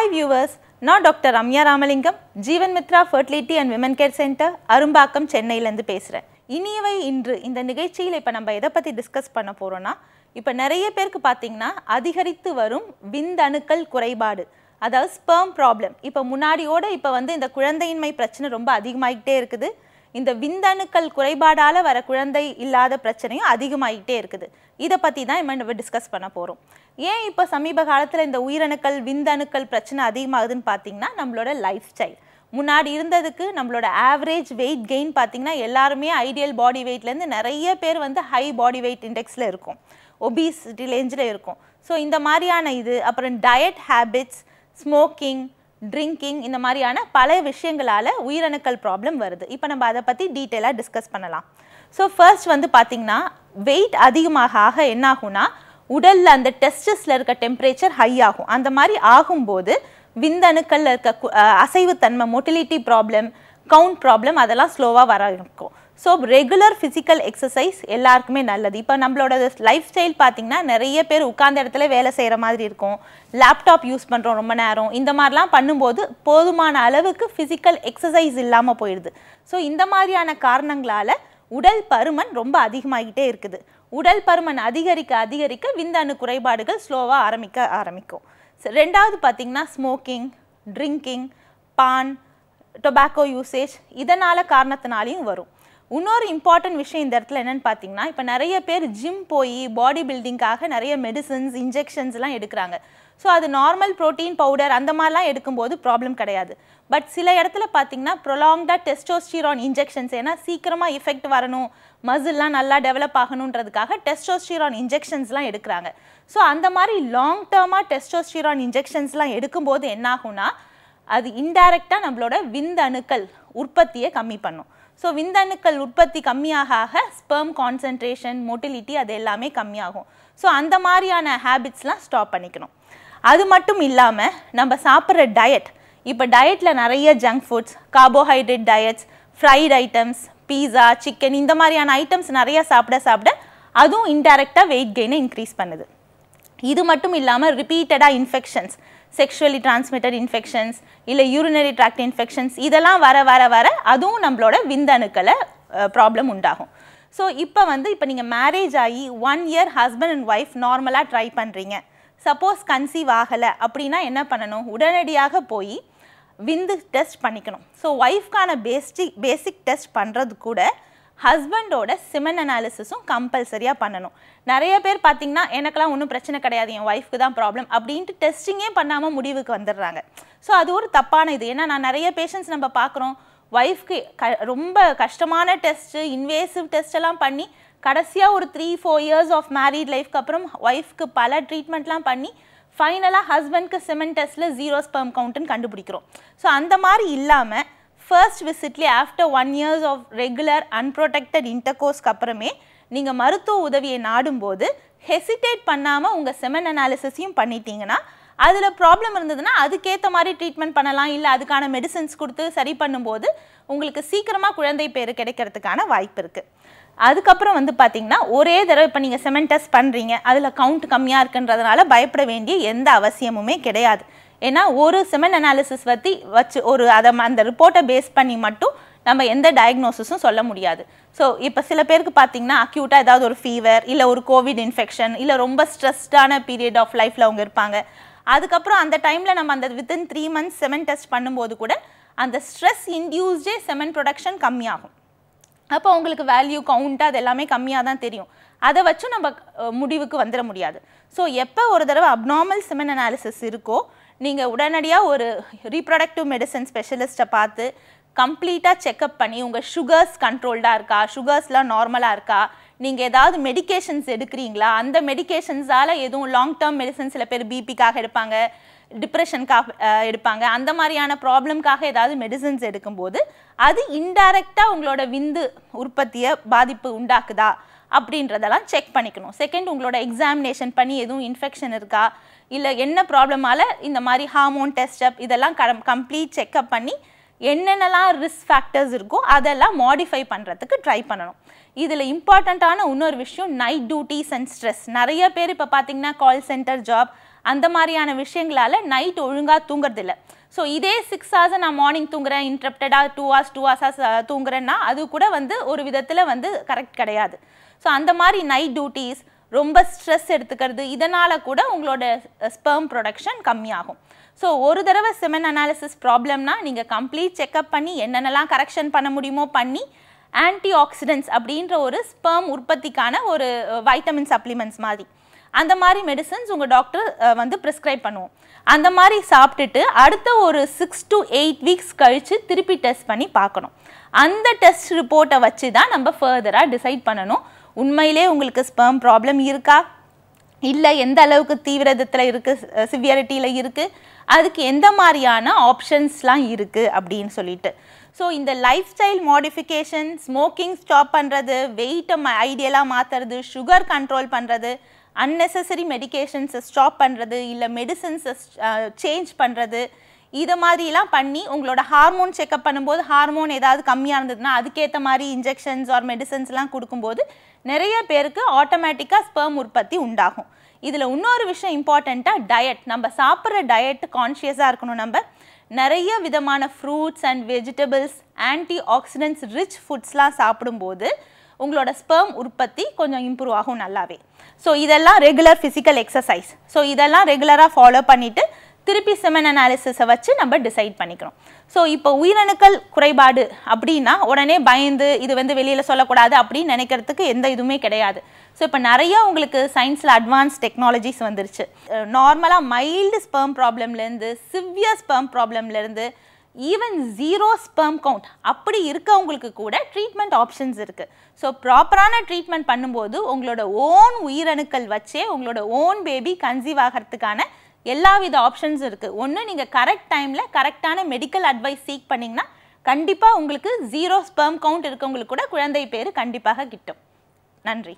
hi viewers நான் doctor Ramya Ramalingam Jeevan Mithra fertility and women care centre Arumbakkam சென்னையிலேருந்து பேசுகிறேன் இனியவை இன்று இந்த நிகழ்ச்சியில் இப்போ நம்ம எதை பற்றி டிஸ்கஸ் பண்ண போகிறோன்னா இப்போ நிறைய பேருக்கு பார்த்தீங்கன்னா அதிகரித்து வரும் விந்தணுக்கள் குறைபாடு அதாவது ஸ்பெர்ம் ப்ராப்ளம் இப்போ முன்னாடியோடு இப்போ வந்து இந்த குழந்தையின்மை பிரச்சனை ரொம்ப அதிகமாகிட்டே இருக்குது இந்த விந்தணுக்கள் குறைபாடால் வர குழந்தை இல்லாத பிரச்சனையும் அதிகமாகிட்டே இருக்குது இதை பற்றி தான் இம்ம நம்ம டிஸ்கஸ் பண்ண போகிறோம் ஏன் இப்போ சமீப காலத்தில் இந்த உயிரணுக்கள் விந்தணுக்கள் பிரச்சனை அதிகமாகுதுன்னு பார்த்தீங்கன்னா நம்மளோட லைஃப் ஸ்டைல் முன்னாடி இருந்ததுக்கு நம்மளோட ஆவரேஜ் வெயிட் கெயின் பார்த்தீங்கன்னா எல்லாருமே ஐடியல் பாடி வெயிட்லேருந்து நிறைய பேர் வந்து ஹை பாடி வெயிட் இண்டெக்ஸில் இருக்கும் ஒபீஸ் ரேஞ்சில் இருக்கும் ஸோ இந்த மாதிரியான இது அப்புறம் டயட் ஹேபிட்ஸ் ஸ்மோக்கிங் ட்ரிங்கிங் இந்த மாதிரியான பல விஷயங்களால் உயிரணுக்கள் ப்ராப்ளம் வருது இப்போ நம்ம அதை பற்றி டீட்டெயிலாக டிஸ்கஸ் பண்ணலாம் ஸோ ஃபர்ஸ்ட் வந்து பார்த்திங்கன்னா வெயிட் அதிகமாக ஆக என்னாகும்னா உடலில் அந்த டெஸ்டஸில் இருக்க டெம்பரேச்சர் ஹை ஆகும் அந்த மாதிரி ஆகும்போது விந்தணுக்களில் இருக்க அசைவுத்தன்மை மொட்டிலிட்டி ப்ராப்ளம் கவுண்ட் ப்ராப்ளம் அதெல்லாம் ஸ்லோவாக வர இருக்கும் ஸோ ரெகுலர் ஃபிசிக்கல் எக்ஸசைஸ் எல்லாருக்குமே நல்லது இப்போ நம்மளோட லைஃப் ஸ்டைல் பார்த்திங்கன்னா நிறைய பேர் உட்கார்ந்த இடத்துல வேலை செய்கிற மாதிரி இருக்கும் லேப்டாப் யூஸ் பண்ணுறோம் ரொம்ப நேரம் இந்த மாதிரிலாம் பண்ணும்போது போதுமான அளவுக்கு ஃபிசிக்கல் எக்ஸசைஸ் இல்லாமல் போயிடுது ஸோ இந்த மாதிரியான காரணங்களால் உடல் பருமன் ரொம்ப அதிகமாகிட்டே இருக்குது உடல் பருமன் அதிகரிக்க அதிகரிக்க விந்தணு குறைபாடுகள் ஸ்லோவாக ஆரம்பிக்க ஆரம்பிக்கும் ரெண்டாவது பார்த்திங்கன்னா smoking drinking paan tobacco usage இதனால் காரணத்தினாலையும் வரும் இன்னொரு இம்பார்ட்டன்ட் விஷயம் இந்த இடத்துல என்னென்னு பார்த்தீங்கன்னா இப்போ நிறைய பேர் ஜிம் போய் பாடி பில்டிங்காக நிறைய மெடிசன்ஸ் இன்ஜெக்ஷன்ஸ்லாம் எடுக்கிறாங்க ஸோ அது நார்மல் ப்ரோட்டீன் பவுடர் அந்த மாதிரிலாம் எடுக்கும்போது ப்ராப்ளம் கிடையாது பட் சில இடத்துல பார்த்தீங்கன்னா ப்ரொலாங்டாக டெஸ்டோஸ்டிரான் இன்ஜெக்ஷன்ஸ் ஏன்னா சீக்கிரமாக இஃபெக்ட் வரணும் மசில்லாம் நல்லா டெவலப் ஆகணுன்றதுக்காக டெஸ்டோஸ்டிரான் இன்ஜெக்ஷன்ஸ்லாம் எடுக்கிறாங்க ஸோ அந்த மாதிரி லாங் டேர்மாக டெஸ்டோஸ்டிரான் இன்ஜெக்ஷன்ஸ்லாம் எடுக்கும்போது என்னாகும்னா அது இன்டைரக்டாக நம்மளோட விந்தணுக்கள் உற்பத்தியை கம்மி பண்ணும் ஸோ விந்தணுக்கள் உற்பத்தி கம்மியாக ஆக ஸ்பெர்ம் கான்சன்ட்ரேஷன் மொட்டிலிட்டி அது எல்லாமே கம்மியாகும் ஸோ அந்த மாதிரியான ஹேபிட்ஸ்லாம் ஸ்டாப் பண்ணிக்கணும் அது மட்டும் இல்லாமல் நம்ம சாப்பிட்ற டயட் இப்போ டயட்டில் நிறைய junk foods carbohydrate diets fried items pizza chicken இந்த மாதிரியான ஐட்டம்ஸ் நிறையா சாப்பிட சாப்பிட அதுவும் இன்டெரக்டாக வெயிட் கெயினை இன்க்ரீஸ் பண்ணுது இது மட்டும் இல்லாமல் ரிப்பீட்டடாக இன்ஃபெக்ஷன்ஸ் செக்ஷுவலி டிரான்ஸ்மிட்டட் இன்ஃபெக்ஷன்ஸ் இல்லை யூரினரி ட்ராக்ட் இன்ஃபெக்ஷன்ஸ் இதெல்லாம் வர வர வர அதுவும் நம்மளோட விந்தணுக்களை ப்ராப்ளம் உண்டாகும் ஸோ இப்போ வந்து இப்போ நீங்கள் மேரேஜ் ஆகி one year husband and wife நார்மலாக ட்ரை பண்ணுறீங்க சப்போஸ் கன்சீவ் ஆகலை அப்படின்னா என்ன பண்ணணும் உடனடியாக போய் விந்து டெஸ்ட் பண்ணிக்கணும் ஸோ ஒய்ஃப்கான பேஸ்டிக் பேசிக் டெஸ்ட் பண்ணுறது கூட ஹஸ்பண்டோட சிமெண்ட் அனாலிசிஸும் கம்பல்சரியாக பண்ணணும் நிறைய பேர் பார்த்தீங்கன்னா எனக்கெல்லாம் ஒன்றும் பிரச்சனை கிடையாது என் ஒய்ஃப்க்கு தான் ப்ராப்ளம் அப்படின்ட்டு டெஸ்டிங்கே பண்ணாமல் முடிவுக்கு வந்துடுறாங்க ஸோ அது ஒரு தப்பான இது ஏன்னா நான் நிறைய பேஷண்ட்ஸ் நம்ம பார்க்குறோம் ஒய்ஃப்க்கு க ரொம்ப கஷ்டமான டெஸ்ட்டு இன்வேசிவ் டெஸ்ட் எல்லாம் பண்ணி கடைசியாக ஒரு three four years of married லைஃப்க்கு அப்புறம் ஒய்ஃப்க்கு பல ட்ரீட்மெண்ட்லாம் பண்ணி ஃபைனலாக ஹஸ்பண்ட்க்கு சிமெண்ட் டெஸ்ட்டில் ஜீரோ ஸ்பெம் கவுண்ட்டுன்னு கண்டுபிடிக்கிறோம் ஸோ அந்த மாதிரி இல்லாமல் ஃபர்ஸ்ட் விசிட்லேயே after one years of regular unprotected இன்டர்கோர்ஸ்க்கு அப்புறமே நீங்கள் மருத்துவ உதவியை நாடும்போது ஹெசிடேட் பண்ணாமல் உங்கள் செமன் அனாலிசிஸையும் பண்ணிட்டீங்கன்னா அதில் ப்ராப்ளம் இருந்ததுன்னா அதுக்கேற்ற மாதிரி ட்ரீட்மெண்ட் பண்ணலாம் இல்லை அதுக்கான மெடிசன்ஸ் கொடுத்து சரி பண்ணும்போது உங்களுக்கு சீக்கிரமாக குழந்தை பேர் கிடைக்கிறதுக்கான வாய்ப்பு இருக்குது அதுக்கப்புறம் வந்து பார்த்திங்கன்னா ஒரே தடவை இப்போ நீங்கள் செமன் டெஸ்ட் பண்ணுறீங்க அதில் கவுண்ட் கம்மியாக இருக்குன்றதுனால பயப்பட வேண்டிய எந்த அவசியமுமே கிடையாது ஏன்னா ஒரு செமன் அனாலிசிஸ் பற்றி வச்சு ஒரு அதை அந்த ரிப்போர்ட்டை பேஸ் பண்ணி மட்டும் நம்ம எந்த டயக்னோசிஸும் சொல்ல முடியாது ஸோ இப்போ சில பேருக்கு பார்த்தீங்கன்னா அக்யூட்டாக ஏதாவது ஒரு ஃபீவர் இல்லை ஒரு கோவிட் இன்ஃபெக்ஷன் இல்லை ரொம்ப ஸ்ட்ரெஸ்டான பீரியட் ஆஃப் லைஃப்பில் அவங்க இருப்பாங்க அதுக்கப்புறம் அந்த டைமில் நம்ம அந்த within three months semen test பண்ணும்போது கூட அந்த ஸ்ட்ரெஸ் இன்டியூஸ்டே செமன் ப்ரொடக்ஷன் கம்மியாகும் அப்போ அவங்களுக்கு வேல்யூ கவுண்ட் அது எல்லாமே கம்மியாக தான் தெரியும் அதை வச்சும் நம்ம முடிவுக்கு வந்துட முடியாது ஸோ எப்போ ஒரு தடவை அப்நார்மல் செமன் அனாலிசிஸ் இருக்கோ நீங்கள் உடனடியாக ஒரு ரீப்ரொடக்டிவ் மெடிசன் ஸ்பெஷலிஸ்ட்டை பார்த்து கம்ப்ளீட்டாக செக்அப் பண்ணி உங்கள் சுகர்ஸ் கண்ட்ரோல்டாக இருக்கா சுகர்ஸ்லாம் நார்மலாக இருக்கா நீங்கள் ஏதாவது மெடிக்கேஷன்ஸ் எடுக்கிறீங்களா அந்த மெடிக்கேஷன்ஸால் எதுவும் லாங் டேர்ம் மெடிசன் சில பேர் பிபிக்காக எடுப்பாங்க டிப்ரெஷனுக்காக எடுப்பாங்க அந்த மாதிரியான ப்ராப்ளம்காக ஏதாவது மெடிசன்ஸ் எடுக்கும்போது அது இன்டைரக்டாக உங்களோட விந்து உற்பத்தியை பாதிப்பு உண்டாக்குதா அப்படின்றதெல்லாம் செக் பண்ணிக்கணும் செகண்ட் உங்களோட எக்ஸாமினேஷன் பண்ணி எதுவும் இன்ஃபெக்ஷன் இருக்கா இல்லை என்ன ப்ராப்ளமால இந்த மாதிரி ஹார்மோன் டெஸ்டப் இதெல்லாம் கம் கம்ப்ளீட் செக்கப் பண்ணி என்னென்னலாம் ரிஸ்க் ஃபேக்டர்ஸ் இருக்கோ அதெல்லாம் மாடிஃபை பண்ணுறதுக்கு ட்ரை பண்ணணும் இதில் இம்பார்ட்டண்ட்டான இன்னொரு விஷயம் நைட் டியூட்டிஸ் அண்ட் ஸ்ட்ரெஸ் நிறைய பேர் இப்போ பார்த்தீங்கன்னா கால் சென்டர் ஜாப் அந்த மாதிரியான விஷயங்களால் நைட் ஒழுங்காக தூங்குறதில்ல ஸோ இதே சிக்ஸ் ஹவர்ஸை நான் மார்னிங் தூங்குறேன் இன்ட்ரப்டடாக டூ ஹவர்ஸ் டூ ஹவர்ஸாக தூங்குறேன்னா அது கூட வந்து ஒரு விதத்தில் வந்து கரெக்ட் கிடையாது ஸோ அந்த மாதிரி நைட் டியூட்டிஸ் ரொம்ப ஸ்ட்ரெஸ் எடுத்துக்கிறது இதனால் கூட உங்களோட ஸ்பெர்ம் ப்ரொடக்ஷன் கம்மியாகும் ஸோ ஒரு தடவை செமன் அனாலிசிஸ் ப்ராப்ளம்னா நீங்கள் கம்ப்ளீட் செக்அப் பண்ணி என்னென்னலாம் கரெக்ஷன் பண்ண முடியுமோ பண்ணி ஆன்டி ஆக்சிடென்ட்ஸ் அப்படின்ற ஒரு ஸ்பெர்ம் உற்பத்திக்கான ஒரு வைட்டமின் சப்ளிமெண்ட்ஸ் மாதிரி அந்த மாதிரி மெடிசன்ஸ் உங்கள் டாக்டர் வந்து ப்ரிஸ்கிரைப் பண்ணுவோம் அந்த மாதிரி சாப்பிட்டுட்டு அடுத்த ஒரு சிக்ஸ் டு எயிட் வீக்ஸ் கழித்து திருப்பி டெஸ்ட் பண்ணி பார்க்கணும் அந்த டெஸ்ட் ரிப்போர்ட்டை வச்சு தான் நம்ம ஃபர்தராக டிசைட் பண்ணணும் உண்மையிலே உங்களுக்கு ஸ்பெர்ம் ப்ராப்ளம் இருக்கா இல்லை எந்த அளவுக்கு தீவிரத்தில் இருக்குது சிவியரிட்டியில் இருக்குது அதுக்கு எந்த மாதிரியான ஆப்ஷன்ஸ்லாம் இருக்குது அப்படின்னு சொல்லிட்டு ஸோ இந்த life style modification smoking stop பண்ணுறது வெயிட்டை ஐடியலாக மாற்றுறது சுகர் கண்ட்ரோல் பண்ணுறது அன்னெசசரி மெடிக்கேஷன்ஸை ஸ்டாப் பண்ணுறது இல்லை மெடிசன்ஸை சேஞ்ச் பண்ணுறது இதை மாதிரிலாம் பண்ணி உங்களோட ஹார்மோன் செக்அப் பண்ணும்போது ஹார்மோன் ஏதாவது கம்மியாக இருந்ததுன்னா அதுக்கேற்ற மாதிரி இன்ஜெக்ஷன்ஸ் ஆர் மெடிசன்ஸ்லாம் கொடுக்கும்போது நிறைய பேருக்கு ஆட்டோமேட்டிக்காக ஸ்பெர்ம் உற்பத்தி உண்டாகும் இதில் இன்னொரு விஷயம் இம்பார்ட்டண்ட்டாக டயட் நம்ம சாப்பிட்ற டயட் கான்ஷியஸாக இருக்கணும் நம்ம நிறைய விதமான fruits and vegetables antioxidants rich ஃபுட்ஸ்லாம் சாப்பிடும்போது உங்களோட ஸ்பெர்ம் உற்பத்தி கொஞ்சம் இம்ப்ரூவ் ஆகும் நல்லாவே ஸோ இதெல்லாம் ரெகுலர் ஃபிசிக்கல் எக்ஸசைஸ் ஸோ இதெல்லாம் ரெகுலராக ஃபாலோ பண்ணிவிட்டு திருப்பி செமன் அனாலிசிஸை வச்சு நம்ம டிசைட் பண்ணிக்கிறோம் ஸோ இப்போ உயிரணுக்கள் குறைபாடு அப்படின்னா உடனே பயந்து இது வந்து வெளியில் சொல்லக்கூடாது அப்படின்னு நினைக்கிறதுக்கு எந்த இதுவுமே கிடையாது ஸோ இப்போ நிறையா உங்களுக்கு சயின்ஸில் அட்வான்ஸ் டெக்னாலஜிஸ் வந்துருச்சு நார்மலாக மைல்டு ஸ்பெர்ம் ப்ராப்ளம்லேருந்து சிவியர் ஸ்பெர்ம் ப்ராப்ளம்லேருந்து ஈவன் ஜீரோ ஸ்பெர்ம் கவுண்ட் அப்படி இருக்கவங்களுக்கு கூட ட்ரீட்மெண்ட் ஆப்ஷன்ஸ் இருக்குது ஸோ ப்ராப்பரான ட்ரீட்மெண்ட் பண்ணும்போது உங்களோட ஓன் உயிரணுக்கள் வச்சே உங்களோட ஓன் பேபி கன்சீவ் ஆகிறதுக்கான எல்லாவித ஆப்ஷன்ஸ் இருக்குது ஒன்று நீங்கள் கரெக்ட் டைமில் கரெக்டான மெடிக்கல் அட்வைஸ் சீக் பண்ணிங்கன்னா கண்டிப்பாக உங்களுக்கு ஜீரோ ஸ்பெர்ம் கவுண்ட் இருக்கவங்களுக்கு கூட குழந்தை பேர் கண்டிப்பாக கிட்டும் நன்றி